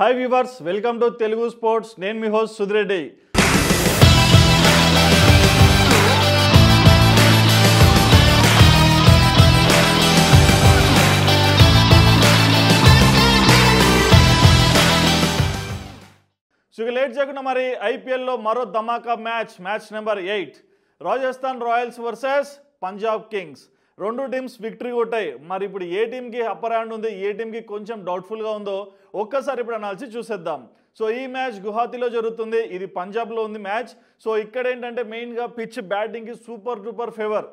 hi viewers welcome to Telugu sports నేను మీ host Sudhireddy so late చేయకుండా మరి ఐపీఎల్లో మరో ధమాకా match match number eight Rajasthan Royals versus Punjab Kings రెండు టీమ్స్ విక్టరీ కొట్టాయి మరి ఇప్పుడు ఏ టీంకి అప్పర్ హ్యాండ్ ఉంది ఏ టీంకి కొంచెం డౌట్ఫుల్గా ఉందో ఒక్కసారి ఇప్పుడు అనాల్సి చూసేద్దాం సో ఈ మ్యాచ్ గుహాతీలో జరుగుతుంది ఇది పంజాబ్లో ఉంది మ్యాచ్ సో ఇక్కడ ఏంటంటే మెయిన్గా పిచ్ బ్యాటింగ్కి super duper favour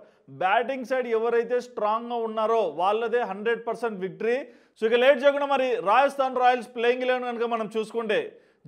batting side ఎవరైతే స్ట్రాంగ్గా ఉన్నారో వాళ్ళదే హండ్రెడ్ పర్సెంట్ విక్టరీ సో ఇక లేట్ చేయకుండా మరి రాజస్థాన్ రాయల్స్ ప్లేయింగ్ లెవెన్ కనుక మనం చూసుకుంటే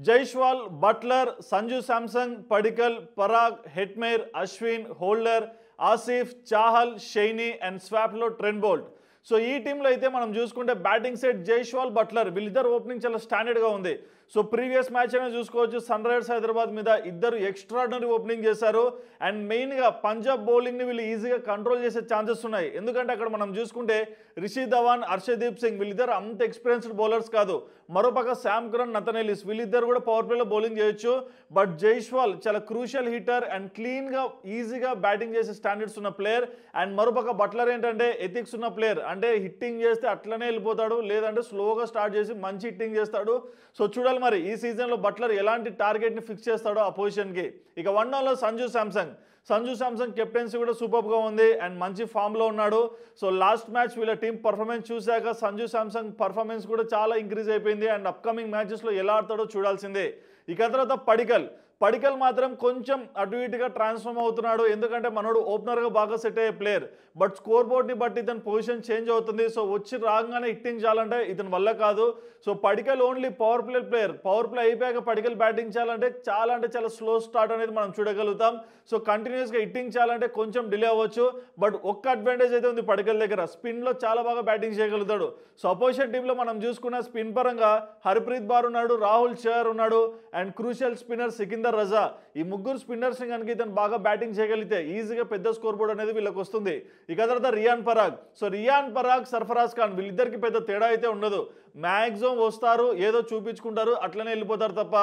Jaiswal Buttler Sanju Samson Padikkal Parag Hetmyer Ashwin Holder Asif, Chahal, Shani, and Swaplo Trenbolt so ఈ టీంలో అయితే మనం చూసుకుంటే బ్యాటింగ్ సెట్ జైష్వాల్ బట్లర్ వీళ్ళిద్దరు ఓపెనింగ్ చాలా స్టాండర్డ్గా ఉంది సో ప్రీవియస్ మ్యాచ్ అనేది చూసుకోవచ్చు సన్ రైజర్స్ హైదరాబాద్ మీద ఇద్దరు ఎక్స్ట్రాడనరీ ఓపెనింగ్ చేశారు అండ్ మెయిన్గా పంజాబ్ బౌలింగ్ని వీళ్ళు ఈజీగా కంట్రోల్ చేసే ఛాన్సెస్ ఉన్నాయి ఎందుకంటే అక్కడ మనం చూసుకుంటే రిషి ధవాన్ హర్షదీప్ సింగ్ వీళ్ళిద్దరు అంత ఎక్స్పీరియన్స్డ్ బౌలర్స్ కాదు మరోపక్క శామ్ కిరణ్ నతనెలిస్ వీళ్ళిద్దరు కూడా పవర్ ప్లేలో బౌలింగ్ చేయొచ్చు బట్ జైష్వాల్ చాలా క్రూషియల్ హీటర్ అండ్ క్లీన్గా ఈజీగా బ్యాటింగ్ చేసే స్టాండర్డ్స్ ఉన్న ప్లేయర్ అండ్ మరోపక్క బట్లర్ ఏంటంటే ఎథిక్స్ ఉన్న ప్లేయర్ అంటే హిట్టింగ్ చేస్తే అట్లనే వెళ్ళిపోతాడు లేదంటే స్లోగా స్టార్ట్ చేసి మంచి హిట్టింగ్ చేస్తాడు సో చూడాలి మరి ఈ సీజన్లో బట్లర్ ఎలాంటి టార్గెట్ని ఫిక్స్ చేస్తాడో ఆ పొజిషన్కి ఇక వన్ డౌన్లో సంజు శాంసంగ్ సంజు శాంసంగ్ కెప్టెన్సీ కూడా సూపర్గా ఉంది అండ్ మంచి ఫామ్లో ఉన్నాడు సో లాస్ట్ మ్యాచ్ వీళ్ళ టీం పర్ఫార్మెన్స్ చూశాక సంజు శాంసంగ్ పర్ఫార్మెన్స్ కూడా చాలా ఇంక్రీజ్ అయిపోయింది అండ్ అప్కమింగ్ మ్యాచెస్లో ఎలా ఆడతాడో చూడాల్సిందే ఇక తర్వాత పడికల్ పడికల్ మాత్రం కొంచెం అటు ఇటుగా ట్రాన్స్ఫామ్ అవుతున్నాడు ఎందుకంటే మనోడు ఓపెనర్గా బాగా సెట్ అయ్యే ప్లేయర్ బట్ స్కోర్ బోర్డ్ని బట్టి ఇతని పొజిషన్ చేంజ్ అవుతుంది సో వచ్చి రాగానే హిట్టింగ్ చేయాలంటే ఇతని వల్ల కాదు so Padikkal only power player player power play అయిపోయాక పడికల్ బ్యాటింగ్ చేయాలంటే చాలా అంటే చాలా స్లో స్టార్ట్ అనేది మనం చూడగలుగుతాం సో కంటిన్యూస్గా హిట్టింగ్ చేయాలంటే కొంచెం డిలే అవ్వచ్చు బట్ ఒక్క అడ్వాంటేజ్ అయితే ఉంది పడికల్ దగ్గర స్పిన్లో చాలా బాగా బ్యాటింగ్ చేయగలుగుతాడు సో అపోజిషన్ టీంలో మనం చూసుకున్న స్పిన్ పరంగా హర్ప్రీత్ బార్ ఉన్నాడు రాహుల్ చర్ ఉన్నాడు and crucial spinner Sikandar Mukhtar Raza ఈ ముగ్గురు స్పిన్నర్స్ని కనుక ఇతను బాగా బ్యాటింగ్ చేయగలిగితే ఈజీగా పెద్ద స్కోర్ బోర్డ్ అనేది వీళ్ళకి వస్తుంది ఇక తర్వాత రియాన్ పరాగ్ సో రియాన్ పరాగ్ సర్ఫరాజ్ ఖాన్ వీళ్ళిద్దరికి పెద్ద తేడా అయితే ఉండదు మ్యాక్సిమం వస్తారు ఏదో చూపించుకుంటారు అట్లనే వెళ్ళిపోతారు తప్ప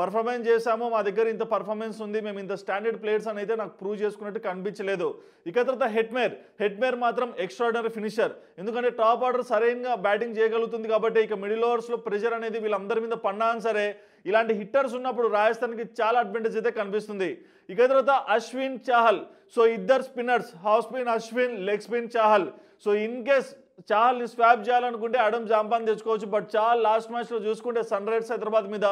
పర్ఫార్మెన్స్ చేశాము మా దగ్గర ఇంత పర్ఫార్మెన్స్ ఉంది మేము ఇంత స్టాండర్డ్ ప్లేయర్స్ అని అయితే నాకు ప్రూవ్ చేసుకున్నట్టు కనిపించలేదు ఇక తర్వాత హెట్మేర్ హెట్మేర్ మాత్రం ఎక్స్ట్రాడనరీ ఫినిషర్ ఎందుకంటే టాప్ ఆర్డర్ సరైన బ్యాటింగ్ చేయగలుగుతుంది కాబట్టి ఇక మిడిల్ ఓవర్స్లో ప్రెషర్ అనేది వీళ్ళందరి మీద పన్నా సరే ఇలాంటి హిట్టర్స్ ఉన్నప్పుడు రాజస్థాన్కి చాలా అడ్వాంటేజ్ అయితే కనిపిస్తుంది ఇక తర్వాత అశ్విన్ చాహల్ సో ఇద్దరు spinners off spin Ashwin leg spin Chahal so in case చాలా స్వాప్ చేయాలనుకుంటే అడమ్ జాంపాన్ తెచ్చుకోవచ్చు బట్ చాలా లాస్ట్ మ్యాచ్లో చూసుకుంటే సన్ రైజర్స్ హైదరాబాద్ మీద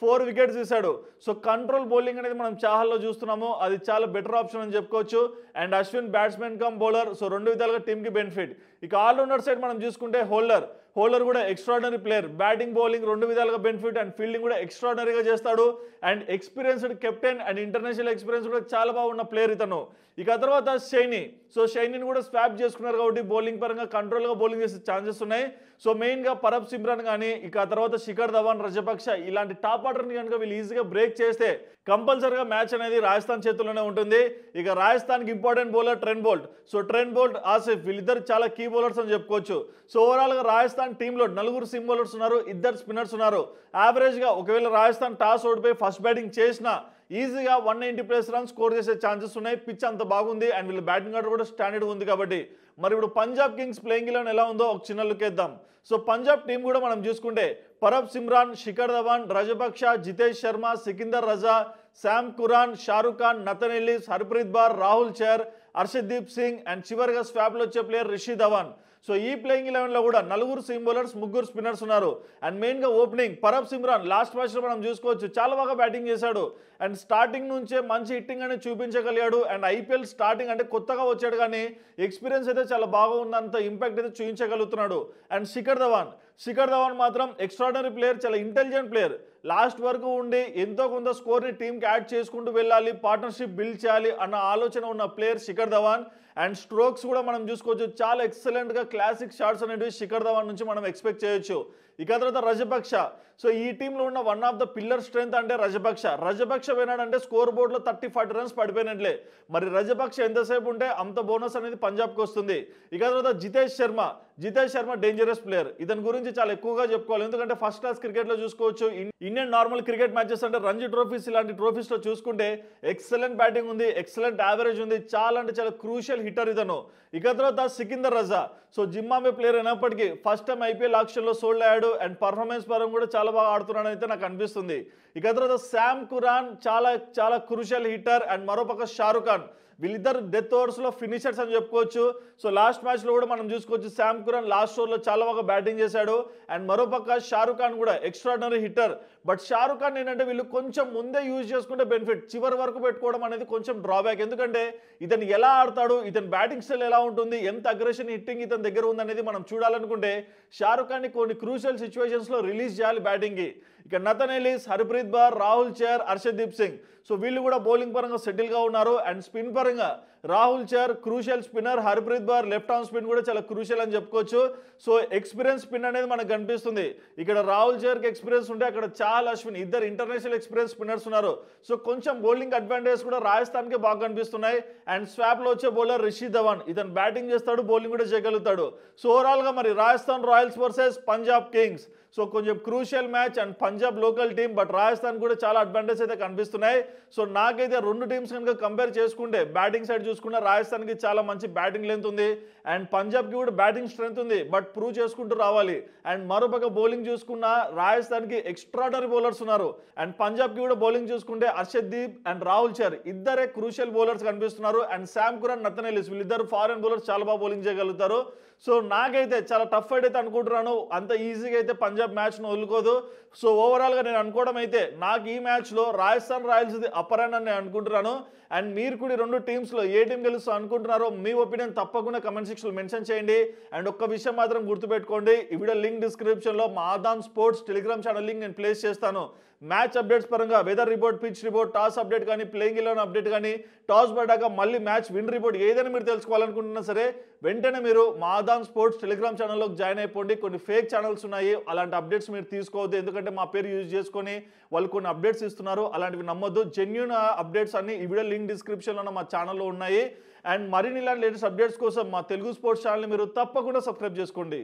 ఫోర్ వికెట్స్ తీశాడు సో కంట్రోల్ బౌలింగ్ అనేది మనం చాహల్లో చూస్తున్నాము అది చాలా బెటర్ ఆప్షన్ అని చెప్పుకోవచ్చు and Ashwin batsmen come bowler so రెండు విధాలుగా టీమ్కి బెనిఫిట్ ఇక ఆల్రౌండర్ సైడ్ మనం చూసుకుంటే హోల్డర్ హోల్డర్ కూడా ఎక్స్ట్రాడనరీ ప్లేయర్ బ్యాటింగ్ బౌలింగ్ రెండు విధాలుగా బెనిఫిట్ అండ్ ఫీల్డింగ్ కూడా ఎక్స్ట్రాడనరీగా చేస్తాడు and experienced captain and international experience కూడా చాలా బాగున్న ప్లేయర్ ఇతను ఇక తర్వాత షైనీ సో షైనీని కూడా స్వాప్ చేసుకున్నారు కాబట్టి బౌలింగ్ పరంగా కంట్రోల్గా బౌలింగ్ చేసే ఛాన్సెస్ ఉన్నాయి సో మెయిన్గా పరబ్ సిమ్రాన్ కానీ ఇక తర్వాత శిఖర్ ధవాన్ రజపక్ష ఇలాంటి టాప్ ఆర్డర్ని కనుక వీళ్ళు ఈజీగా బ్రేక్ చేస్తే కంపల్సరీగా మ్యాచ్ అనేది రాజస్థాన్ చేతుల్లోనే ఉంటుంది ఇక రాజస్థాన్కి important bowler Trent Boult so Trent Boult Asif వీళ్ళిద్దరు చాలా కీ బౌలర్స్ అని చెప్పుకోవచ్చు సో ఓవరాల్గా రాజస్థాన్ టీంలో నలుగురు సిమ్ బౌలర్స్ ఉన్నారు ఇద్దరు స్పిన్నర్స్ ఉన్నారు యావరేజ్గా ఒకవేళ రాజస్థాన్ టాస్ ఓడిపోయి ఫస్ట్ బ్యాటింగ్ చేసినా ఈజీగా one ninety plus runs score చేసే ఛాన్సెస్ ఉన్నాయి పిచ్ అంత బాగుంది అండ్ వీళ్ళ బ్యాటింగ్ ఆర్డర్ కూడా స్టాండర్డ్ ఉంది కాబట్టి మరి ఇప్పుడు పంజాబ్ కింగ్స్ ప్లేయింగ్ ఎలా ఉందో ఒక చిన్న లుక్ వేద్దాం సో పంజాబ్ టీం కూడా మనం చూసుకుంటే Prabhsimran Shikhar Dhawan Rajapaksa Jitesh Sharma Sikandar Raza Sam Curran Shahrukh Khan Nathan Ellis Harpreet Brar Rahul Chahar Arshdeep Singh and చివరిగా స్వాప్లో వచ్చే ప్లేయర్ రిషి ధవన్ సో ఈ ప్లేయింగ్ ఎలెవెన్లో కూడా నలుగురు సీమ్ బౌలర్స్ ముగ్గురు స్పిన్నర్స్ ఉన్నారు అండ్ మెయిన్గా ఓపెనింగ్ పరబ్ సిమ్రాన్ లాస్ట్ మ్యాచ్లో మనం చూసుకోవచ్చు చాలా బాగా బ్యాటింగ్ చేశాడు అండ్ స్టార్టింగ్ నుంచే మంచి హిట్టింగ్ అనేది చూపించగలిగాడు అండ్ ఐపీఎల్ స్టార్టింగ్ అంటే కొత్తగా వచ్చాడు కానీ ఎక్స్పీరియన్స్ అయితే చాలా బాగా ఉందంత ఇంపాక్ట్ అయితే చూపించగలుగుతున్నాడు అండ్ శిఖర్ ధవాన్ శిఖర్ ధవన్ మాత్రం ఎక్స్ట్రాడనరీ ప్లేయర్ చాలా ఇంటెలిజెంట్ ప్లేయర్ లాస్ట్ వరకు ఉండి ఎంతో కొంత స్కోర్ని టీంకి యాడ్ చేసుకుంటూ వెళ్ళాలి పార్ట్నర్షిప్ బిల్డ్ చేయాలి అన్న ఆలోచన ఉన్న player Shikhar Dhawan and strokes కూడా మనం చూసుకోవచ్చు చాలా ఎక్సలెంట్గా క్లాసిక్ షాట్స్ అనేవి శిఖర్ ధవాన్ నుంచి మనం ఎక్స్పెక్ట్ చేయొచ్చు ఇక తర్వాత రజపక్ష సో ఈ టీంలో ఉన్న one of the pillar strength అంటే రజపక్ష రజపక్ష పోయినాడంటే స్కోర్ బోర్డులో థర్టీ ఫార్టీ రన్స్ పడిపోయినట్లే మరి రజపక్ష ఎంతసేపు ఉంటే అంత బోనస్ అనేది పంజాబ్కి వస్తుంది ఇక తర్వాత జితేష్ శర్మ జితేష్ శర్మ డేంజరస్ ప్లేయర్ ఇతని గురించి చాలా ఎక్కువగా చెప్పుకోవాలి ఎందుకంటే ఫస్ట్ క్లాస్ క్రికెట్లో చూసుకోవచ్చు ఇండియన్ నార్మల్ క్రికెట్ మ్యాచెస్ అంటే రంజీ ట్రోఫీస్ ఇలాంటి ట్రోఫీస్లో చూసుకుంటే ఎక్సలెంట్ బ్యాటింగ్ ఉంది ఎక్సలెంట్ యావరేజ్ ఉంది చాలా అంటే చాలా క్రూషియల్ హిట్టర్ ఇతను ఇక తర్వాత Sikandar Raza so Zimbabwe player అయినప్పటికీ ఫస్ట్ టైం ఐపీఎల్ ఆక్షన్లో సోల్డ్ అయ్యాడు అండ్ పర్ఫార్మెన్స్ పరం కూడా చాలా చాలా బాగా ఆడుతున్నాడు అయితే నాకు అనిపిస్తుంది ఇక తర్వాత శామ్ కురాన్ చాలా చాలా క్రుషల్ హిట్టర్ అండ్ మరోపక్క షారుఖ్ వీళ్ళిద్దరు డెత్ ఓవర్స్లో ఫినిషర్స్ అని చెప్పుకోవచ్చు సో లాస్ట్ మ్యాచ్లో కూడా మనం చూసుకోవచ్చు శామ్ కురన్ లాస్ట్ ఓవర్లో చాలా బాగా బ్యాటింగ్ చేశాడు అండ్ మరోపక్క షారుఖ్ ఖాన్ కూడా extraordinary hitter but Shahrukh Khan ఏంటంటే వీళ్ళు కొంచెం ముందే యూజ్ చేసుకుంటే బెనిఫిట్ చివరి వరకు పెట్టుకోవడం అనేది కొంచెం డ్రాబ్యాక్ ఎందుకంటే ఇతను ఎలా ఆడతాడు ఇతని బ్యాటింగ్ స్టైల్ ఎలా ఉంటుంది ఎంత అగ్రెషన్ హిట్టింగ్ ఇతని దగ్గర ఉందనేది మనం చూడాలనుకుంటే షారుఖ్ ఖాన్ని కొన్ని క్రూషియల్ సిచ్యువేషన్స్లో రిలీజ్ చేయాలి బ్యాటింగ్కి ఇక Nathan Ellis Harpreet Brar Rahul Chahar Arshdeep Singh so వీళ్ళు కూడా బౌలింగ్ పరంగా సెటిల్గా ఉన్నారు అండ్ స్పిన్ పర్ Rahul Chahar crucial spinner Harpreet Brar left arm spin కూడా చాలా క్రూషియల్ అని చెప్పుకోవచ్చు సో ఎక్స్పీరియన్స్ స్పిన్ అనేది మనకు కనిపిస్తుంది ఇక్కడ రాహుల్ చార్కి ఎక్స్పీరియన్స్ ఉంటే అక్కడ చాల్ అశ్విన్ ఇద్దరు ఇంటర్నేషనల్ ఎక్స్పీరియన్స్ స్పిన్నర్స్ ఉన్నారు సో కొంచెం బౌలింగ్ అడ్వాంటేజ్ కూడా రాజస్థాన్కి బాగా కనిపిస్తున్నాయి అండ్ స్వాప్లో వచ్చే బౌలర్ రిషి ధవన్ ఇతను బ్యాటింగ్ చేస్తాడు బౌలింగ్ కూడా చేయగలుగుతాడు సో ఓవరాల్గా మరి Rajasthan Royals versus Punjab Kings so కొంచెం crucial match and Punjab local team but Rajasthan కూడా చాలా అడ్వాంటేజ్ అయితే కనిపిస్తున్నాయి సో నాకైతే రెండు టీమ్స్ కనుక కంపేర్ చేసుకుంటే బ్యాటింగ్ సైడ్ చూసుకున్న రాజస్థాన్కి చాలా మంచి బ్యాటింగ్ లెంత్ ఉంది అండ్ పంజాబ్కి కూడా బ్యాటింగ్ స్ట్రెంత్ ఉంది బట్ ప్రూవ్ చేసుకుంటూ రావాలి అండ్ మరోపక్క బౌలింగ్ చూసుకున్న రాజస్థాన్కి ఎక్స్ట్రాడనరీ బౌలర్స్ ఉన్నారు అండ్ పంజాబ్కి కూడా బౌలింగ్ చూసుకుంటే అర్షద్ దీప్ అండ్ రాహుల్ చర్ ఇద్దరే క్రూషియల్ బౌలర్స్ కనిపిస్తున్నారు అండ్ శామ్ కురాన్ నతనెలిస్ వీళ్ళిద్దరు ఫారెన్ బౌలర్స్ చాలా బాగా బౌలింగ్ చేయగలుగుతారు సో నాకైతే చాలా టఫ్ ఫైట్ అయితే అనుకుంటున్నాను అంత ఈజీగా అయితే పంజాబ్ మ్యాచ్ను వదులుకోదు సో ఓవరాల్గా నేను అనుకోవడం అయితే నాకు ఈ మ్యాచ్లో రాజస్థాన్ రాయల్స్ది అప్పరాన్ అని నేను అనుకుంటున్నాను అండ్ మీరు కూడా రెండు టీమ్స్లో ఏ ఏ టీం గెలుస్తూ అనుకుంటున్నారో మీ ఒపీనియన్ తప్పకుండా కమెంట్ సెక్షన్లో మెన్షన్ చేయండి అండ్ ఒక్క విషయం మాత్రం గుర్తుపెట్టుకోండి ఈ వీడియో లింక్ డిస్క్రిప్షన్లో మాదాన్ స్పోర్ట్స్ టెలిగ్రామ్ ఛానల్ లింక్ నేను ప్లేస్ చేస్తాను మ్యాచ్ అప్డేట్స్ పరంగా weather report pitch report toss update కానీ ప్లేయింగ్ ఎలెవెన్ అప్డేట్ కానీ టాస్ పడ్డాక మళ్ళీ మ్యాచ్ విన్ రిపోర్ట్ ఏదైనా మీరు తెలుసుకోవాలనుకుంటున్నా సరే వెంటనే మీరు మాదాన్ స్పోర్ట్స్ టెలిగ్రామ్ ఛానల్లోకి జాయిన్ అయిపోండి కొన్ని ఫేక్ ఛానల్స్ ఉన్నాయి అలాంటి అప్డేట్స్ మీరు తీసుకోవద్దు ఎందుకంటే మా పేరు యూజ్ చేసుకొని వాళ్ళు కొన్ని అప్డేట్స్ ఇస్తున్నారు అలాంటివి నమ్మొద్దు జెన్యున్ అప్డేట్స్ అన్ని ఈ వీడియో లింక్ డిస్క్రిప్షన్లో మా ఛానల్లో ఉన్నాయి అండ్ మరిన్ని ఇలాంటి లేటెస్ట్ అప్డేట్స్ కోసం మా తెలుగు స్పోర్ట్స్ ఛానల్ని మీరు తప్పకుండా సబ్స్క్రైబ్ చేసుకోండి